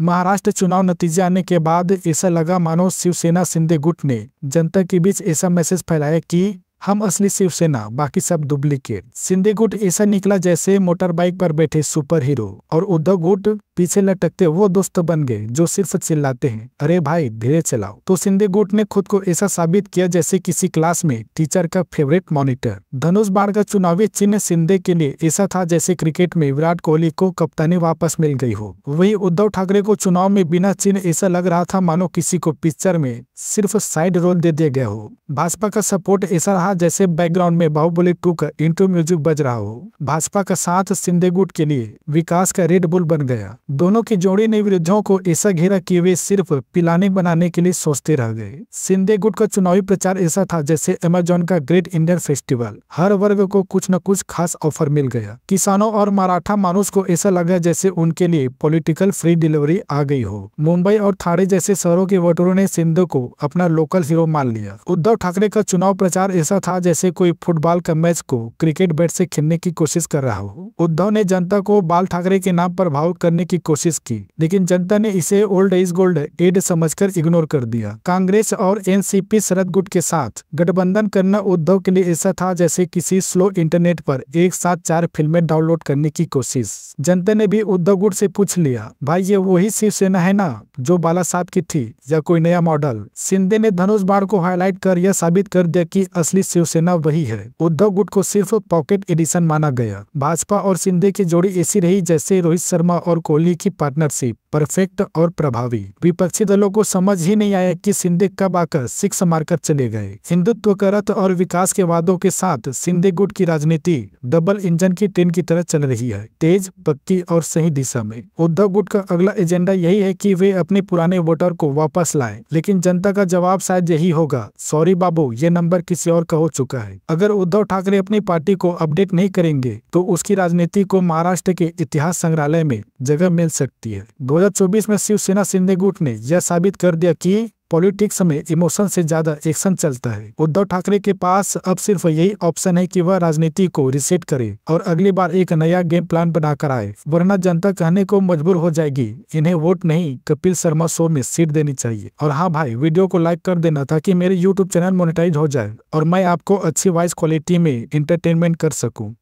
महाराष्ट्र चुनाव नतीजे आने के बाद ऐसा लगा मानो शिवसेना सिंधे गुट ने जनता के बीच ऐसा मैसेज फैलाया कि हम असली शिवसेना बाकी सब डुप्लीकेट सिंधे गुट ऐसा निकला जैसे मोटरबाइक पर बैठे सुपर हीरो और उद्धव गुट पीछे लटकते वो दोस्त बन गए जो सिर्फ चिल्लाते हैं अरे भाई धीरे चलाओ तो सिंधे गुट ने खुद को ऐसा साबित किया जैसे किसी क्लास में टीचर का फेवरेट मॉनिटर धनुष बाण का चुनावी चिन्ह सिंधे के लिए ऐसा था जैसे क्रिकेट में विराट कोहली को कप्तानी वापस मिल गई हो वही उद्धव ठाकरे को चुनाव में बिना चिन्ह ऐसा लग रहा था मानो किसी को पिक्चर में सिर्फ साइड रोल दे दिया गया हो भाजपा का सपोर्ट ऐसा रहा जैसे बैकग्राउंड में बाहुबली टू का इंटरव्यू म्यूजिक बज रहा हो भाजपा का साथ सिंधे गुट के लिए विकास का रेड बुल बन गया दोनों की जोड़ी ने वृद्धों को ऐसा घेरा कि वे सिर्फ पिलाने बनाने के लिए सोचते रह गए सिंधे गुट का चुनावी प्रचार ऐसा था जैसे अमेजोन का ग्रेट इंडियन फेस्टिवल हर वर्ग को कुछ न कुछ खास ऑफर मिल गया किसानों और मराठा मानुष को ऐसा लगा जैसे उनके लिए पॉलिटिकल फ्री डिलीवरी आ गई हो मुंबई और थाने जैसे शहरों के वोटरों ने सिंधु को अपना लोकल हीरो मान लिया उद्धव ठाकरे का चुनाव प्रचार ऐसा था जैसे कोई फुटबॉल का मैच को क्रिकेट बैट से खेलने की कोशिश कर रहा हो उद्धव ने जनता को बाल ठाकरे के नाम पर भावुक करने की कोशिश की लेकिन जनता ने इसे ओल्ड इज गोल्ड एड समझकर इग्नोर कर दिया कांग्रेस और एनसीपी शरद गुट के साथ गठबंधन करना उद्धव के लिए ऐसा था जैसे किसी स्लो इंटरनेट पर एक साथ चार फिल्में डाउनलोड करने की कोशिश जनता ने भी उद्धव गुट से पूछ लिया भाई ये वही शिवसेना है ना जो बाला साहब की थी या कोई नया मॉडल सिंधे ने धनुष बाढ़ को हाईलाइट कर यह साबित कर दिया की असली शिवसेना वही है उद्धव गुट को सिर्फ पॉकेट एडिशन माना गया भाजपा और सिंधे की जोड़ी ऐसी रही जैसे रोहित शर्मा और कोहली कोहली की पार्टनरशिप परफेक्ट और प्रभावी विपक्षी दलों को समझ ही नहीं आया कि सिंधे कब आकर सिक्स मारकर चले गए हिंदुत्व करत और विकास के वादों के साथ सिंधे गुट की राजनीति डबल इंजन की ट्रेन की तरह चल रही है तेज पक्की और सही दिशा में उद्धव गुट का अगला एजेंडा यही है की वे अपने पुराने वोटर को वापस लाए लेकिन जनता का जवाब शायद यही होगा सॉरी बाबू ये नंबर किसी और का हो चुका है अगर उद्धव ठाकरे अपनी पार्टी को अपडेट नहीं करेंगे तो उसकी राजनीति को महाराष्ट्र के इतिहास संग्रहालय में जगह मिल सकती है 2024 में शिवसेना सिंधे गुट ने यह साबित कर दिया कि पॉलिटिक्स में इमोशन से ज्यादा एक्शन चलता है उद्धव ठाकरे के पास अब सिर्फ यही ऑप्शन है कि वह राजनीति को रिसेट करे और अगली बार एक नया गेम प्लान बनाकर आए वरना जनता कहने को मजबूर हो जाएगी इन्हें वोट नहीं कपिल शर्मा शो में सीट देनी चाहिए और हाँ भाई वीडियो को लाइक कर देना ताकि मेरे यूट्यूब चैनल मोनिटाइज हो जाए और मैं आपको अच्छी वॉइस क्वालिटी में इंटरटेनमेंट कर सकूँ